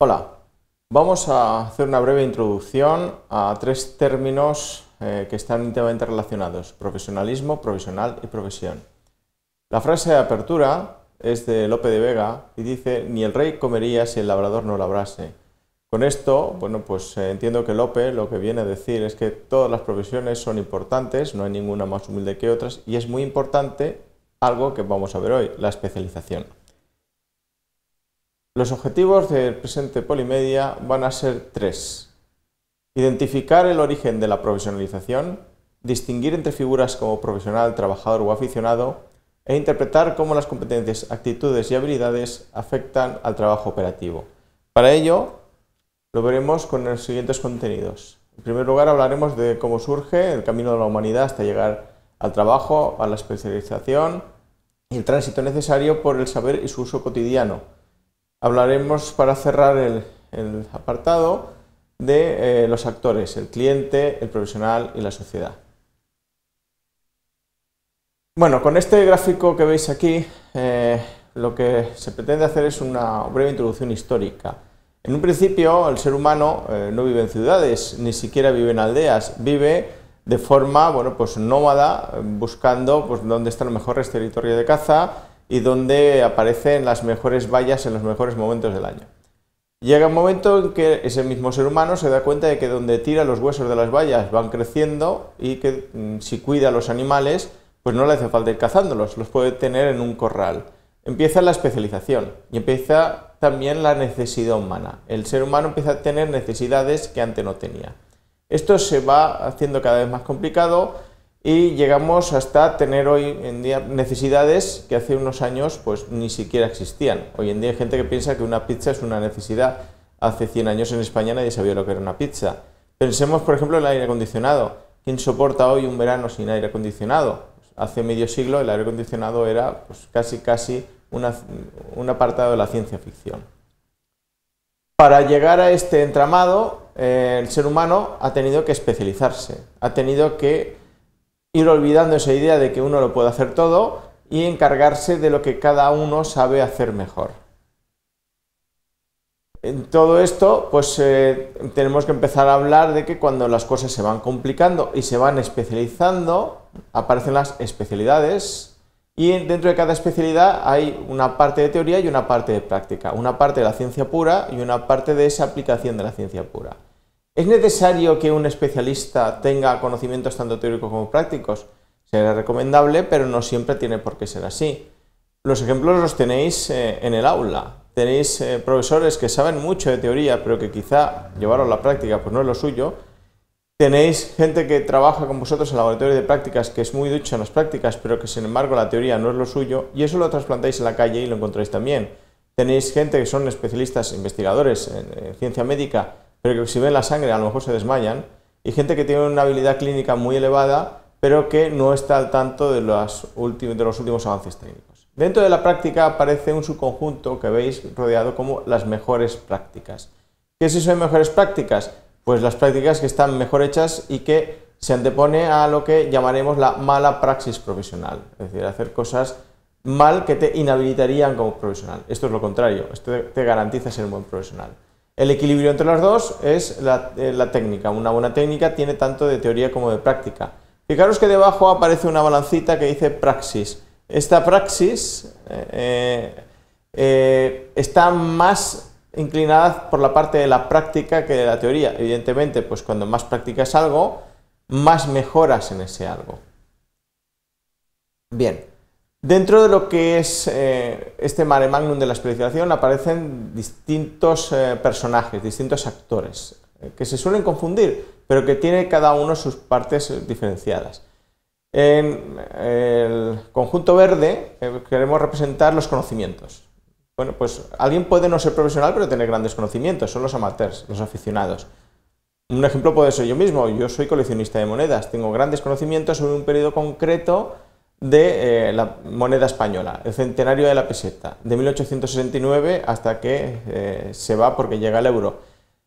Hola, vamos a hacer una breve introducción a tres términos eh, que están íntimamente relacionados, profesionalismo, provisional y profesión. La frase de apertura es de Lope de Vega y dice, ni el rey comería si el labrador no labrase. Con esto, bueno, pues eh, entiendo que Lope lo que viene a decir es que todas las profesiones son importantes, no hay ninguna más humilde que otras, y es muy importante algo que vamos a ver hoy, la especialización. Los objetivos del presente Polimedia van a ser tres. Identificar el origen de la profesionalización, distinguir entre figuras como profesional, trabajador o aficionado, e interpretar cómo las competencias, actitudes y habilidades afectan al trabajo operativo. Para ello, lo veremos con los siguientes contenidos. En primer lugar, hablaremos de cómo surge el camino de la humanidad hasta llegar al trabajo, a la especialización y el tránsito necesario por el saber y su uso cotidiano hablaremos para cerrar el, apartado de eh, los actores, el cliente, el profesional y la sociedad. Bueno, con este gráfico que veis aquí, eh, lo que se pretende hacer es una breve introducción histórica. En un principio, el ser humano eh, no vive en ciudades, ni siquiera vive en aldeas, vive de forma, bueno, pues nómada, buscando pues, dónde está el mejor este territorio de caza, y donde aparecen las mejores vallas en los mejores momentos del año. Llega un momento en que ese mismo ser humano se da cuenta de que donde tira los huesos de las vallas van creciendo y que mm, si cuida a los animales, pues no le hace falta ir cazándolos, los puede tener en un corral. Empieza la especialización y empieza también la necesidad humana. El ser humano empieza a tener necesidades que antes no tenía. Esto se va haciendo cada vez más complicado y llegamos hasta tener hoy en día necesidades que hace unos años pues ni siquiera existían. Hoy en día hay gente que piensa que una pizza es una necesidad. Hace 100 años en España nadie sabía lo que era una pizza. Pensemos, por ejemplo, en el aire acondicionado. ¿Quién soporta hoy un verano sin aire acondicionado? hace medio siglo el aire acondicionado era pues, casi casi un apartado de la ciencia ficción. Para llegar a este entramado, eh, el ser humano ha tenido que especializarse, ha tenido que ir olvidando esa idea de que uno lo puede hacer todo y encargarse de lo que cada uno sabe hacer mejor. En todo esto, pues eh, tenemos que empezar a hablar de que cuando las cosas se van complicando y se van especializando, aparecen las especialidades y dentro de cada especialidad hay una parte de teoría y una parte de práctica, una parte de la ciencia pura y una parte de esa aplicación de la ciencia pura. ¿Es necesario que un especialista tenga conocimientos tanto teóricos como prácticos? Será recomendable, pero no siempre tiene por qué ser así. Los ejemplos los tenéis eh, en el aula. Tenéis eh, profesores que saben mucho de teoría, pero que quizá llevarlo a la práctica pues no es lo suyo. Tenéis gente que trabaja con vosotros en laboratorio de prácticas, que es muy ducha en las prácticas, pero que sin embargo la teoría no es lo suyo, y eso lo trasplantáis en la calle y lo encontráis también. Tenéis gente que son especialistas, investigadores en eh, ciencia médica, pero que si ven la sangre a lo mejor se desmayan, y gente que tiene una habilidad clínica muy elevada, pero que no está al tanto de, de los últimos avances técnicos. Dentro de la práctica aparece un subconjunto que veis rodeado como las mejores prácticas. ¿Qué es eso de mejores prácticas? Pues las prácticas que están mejor hechas y que se antepone a lo que llamaremos la mala praxis profesional, es decir, hacer cosas mal que te inhabilitarían como profesional. Esto es lo contrario, esto te garantiza ser un buen profesional. El equilibrio entre las dos es eh, la, técnica. Una buena técnica tiene tanto de teoría como de práctica. Fijaros que debajo aparece una balancita que dice praxis. Esta praxis eh, eh, está más inclinada por la parte de la práctica que de la teoría. Evidentemente, pues cuando más practicas algo, más mejoras en ese algo. Bien. Dentro de lo que es eh, este mare magnum de la especialización aparecen distintos eh, personajes, distintos actores, eh, que se suelen confundir, pero que tiene cada uno sus partes diferenciadas. En el conjunto verde queremos representar los conocimientos. Bueno, pues alguien puede no ser profesional, pero tener grandes conocimientos, son los amateurs, los aficionados. Un ejemplo puede ser yo mismo, yo soy coleccionista de monedas, tengo grandes conocimientos sobre un periodo concreto de eh, la moneda española, el centenario de la peseta, de 1869 hasta que eh, se va porque llega el euro.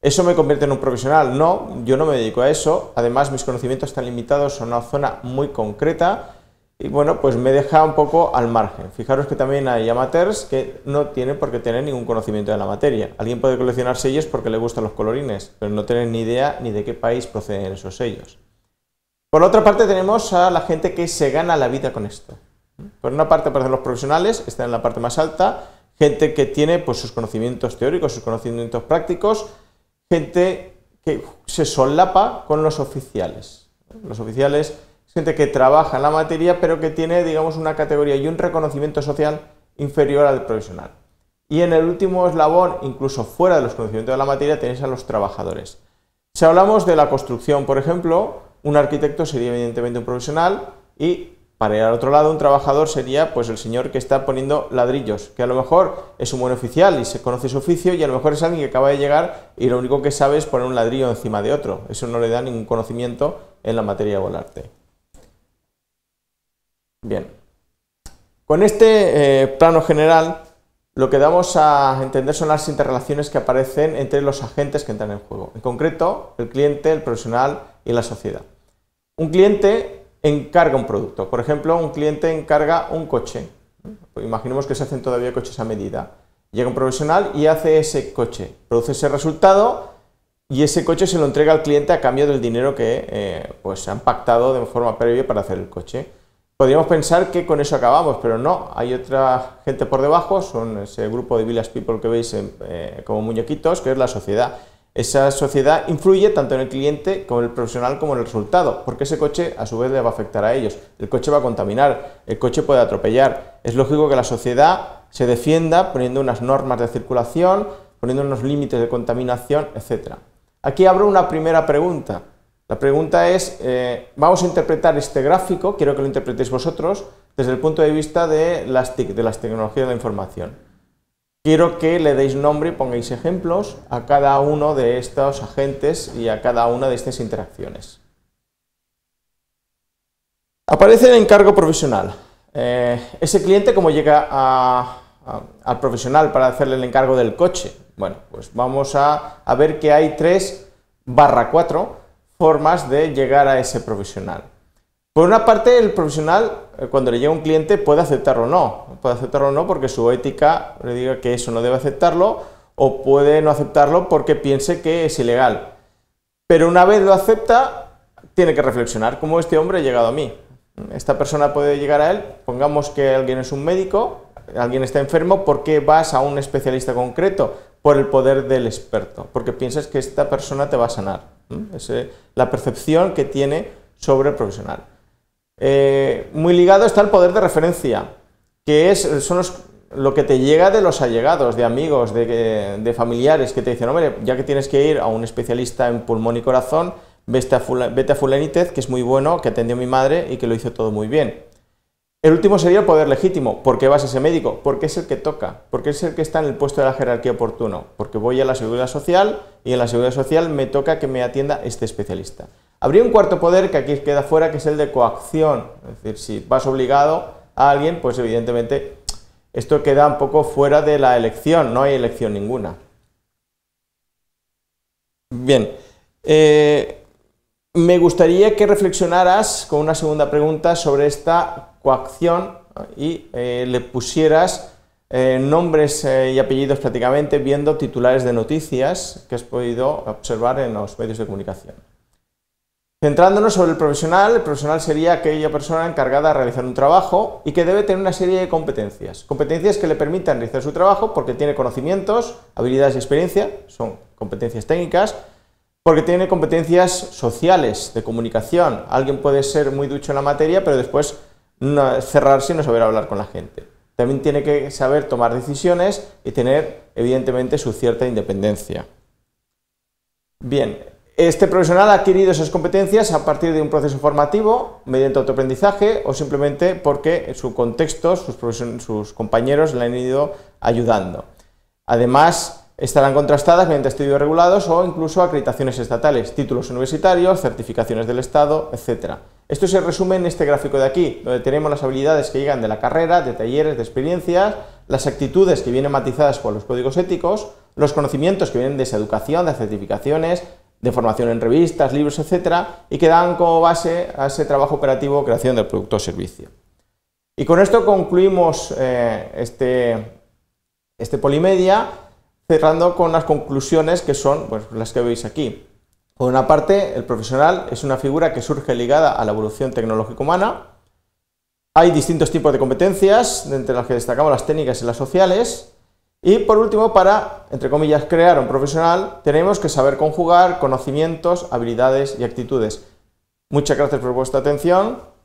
¿Eso me convierte en un profesional? No, yo no me dedico a eso. Además, mis conocimientos están limitados a una zona muy concreta y bueno, pues me deja un poco al margen. Fijaros que también hay amateurs que no tienen por qué tener ningún conocimiento de la materia. Alguien puede coleccionar sellos porque le gustan los colorines, pero no tienen ni idea ni de qué país proceden esos sellos. Por otra parte tenemos a la gente que se gana la vida con esto. Por una parte aparecen los profesionales, está en la parte más alta, gente que tiene pues, sus conocimientos teóricos, sus conocimientos prácticos, gente que se solapa con los oficiales. Los oficiales gente que trabaja en la materia, pero que tiene, digamos, una categoría y un reconocimiento social inferior al profesional. Y en el último eslabón, incluso fuera de los conocimientos de la materia, tenéis a los trabajadores. Si hablamos de la construcción, por ejemplo, un arquitecto sería evidentemente un profesional y para ir al otro lado un trabajador sería pues el señor que está poniendo ladrillos, que a lo mejor es un buen oficial y se conoce su oficio y a lo mejor es alguien que acaba de llegar y lo único que sabe es poner un ladrillo encima de otro. Eso no le da ningún conocimiento en la materia de volarte. Bien. Con este eh, plano general lo que damos a entender son las interrelaciones que aparecen entre los agentes que entran en juego, en concreto el cliente, el profesional y la sociedad. Un cliente encarga un producto, por ejemplo, un cliente encarga un coche. Pues imaginemos que se hacen todavía coches a medida. Llega un profesional y hace ese coche, produce ese resultado y ese coche se lo entrega al cliente a cambio del dinero que eh, pues, se han pactado de forma previa para hacer el coche. Podríamos pensar que con eso acabamos, pero no, hay otra gente por debajo, son ese grupo de villas People que veis eh, como muñequitos, que es la sociedad. Esa sociedad influye tanto en el cliente como en el profesional como en el resultado, porque ese coche a su vez le va a afectar a ellos. El coche va a contaminar, el coche puede atropellar. Es lógico que la sociedad se defienda poniendo unas normas de circulación, poniendo unos límites de contaminación, etc. Aquí abro una primera pregunta. La pregunta es, eh, vamos a interpretar este gráfico, quiero que lo interpretéis vosotros, desde el punto de vista de las de las tecnologías de la información. Quiero que le deis nombre y pongáis ejemplos a cada uno de estos agentes y a cada una de estas interacciones. Aparece el encargo profesional. Eh, ese cliente, ¿cómo llega al profesional para hacerle el encargo del coche? Bueno, pues vamos a, ver que hay tres barra 4 formas de llegar a ese profesional. Por una parte, el profesional, eh, cuando le llega un cliente, puede aceptarlo o no. Puede aceptarlo o no porque su ética le diga que eso no debe aceptarlo, o puede no aceptarlo porque piense que es ilegal. Pero una vez lo acepta, tiene que reflexionar cómo este hombre ha llegado a mí. Esta persona puede llegar a él, pongamos que alguien es un médico, alguien está enfermo, ¿por qué vas a un especialista concreto? Por el poder del experto, porque piensas que esta persona te va a sanar. Es la percepción que tiene sobre el profesional. Eh, muy ligado está el poder de referencia, que es, lo que te llega de los allegados, de amigos, de, familiares que te dicen, hombre, ya que tienes que ir a un especialista en pulmón y corazón, vete a, fulanitez, que es muy bueno, que atendió a mi madre y que lo hizo todo muy bien. El último sería el poder legítimo. ¿Por qué vas a ese médico? Porque es el que toca, porque es el que está en el puesto de la jerarquía oportuno, porque voy a la seguridad social y en la seguridad social me toca que me atienda este especialista. Habría un cuarto poder que aquí queda fuera, que es el de coacción. Es decir, si vas obligado a alguien, pues evidentemente esto queda un poco fuera de la elección, no hay elección ninguna. Bien, eh, me gustaría que reflexionaras con una segunda pregunta sobre esta coacción y eh, le pusieras eh, nombres eh, y apellidos prácticamente viendo titulares de noticias que has podido observar en los medios de comunicación. Centrándonos sobre el profesional, el profesional sería aquella persona encargada de realizar un trabajo y que debe tener una serie de competencias. Competencias que le permitan realizar su trabajo porque tiene conocimientos, habilidades y experiencia, son competencias técnicas, porque tiene competencias sociales, de comunicación. Alguien puede ser muy ducho en la materia, pero después cerrarse y no saber hablar con la gente. También tiene que saber tomar decisiones y tener, evidentemente, su cierta independencia. Bien, este profesional ha adquirido esas competencias a partir de un proceso formativo, mediante autoaprendizaje o simplemente porque en su contexto, sus compañeros le han ido ayudando. Además, Estarán contrastadas mediante estudios regulados o incluso acreditaciones estatales, títulos universitarios, certificaciones del Estado, etcétera. Esto se resume en este gráfico de aquí, donde tenemos las habilidades que llegan de la carrera, de talleres, de experiencias, las actitudes que vienen matizadas por los códigos éticos, los conocimientos que vienen de esa educación, de certificaciones, de formación en revistas, libros, etcétera, y que dan como base a ese trabajo operativo creación del producto o servicio. Y con esto concluimos eh, este, este polimedia cerrando con las conclusiones que son pues, las que veis aquí. Por una parte, el profesional es una figura que surge ligada a la evolución tecnológica humana. Hay distintos tipos de competencias, entre las que destacamos las técnicas y las sociales. Y por último, para, entre comillas, crear un profesional, tenemos que saber conjugar conocimientos, habilidades y actitudes. Muchas gracias por vuestra atención.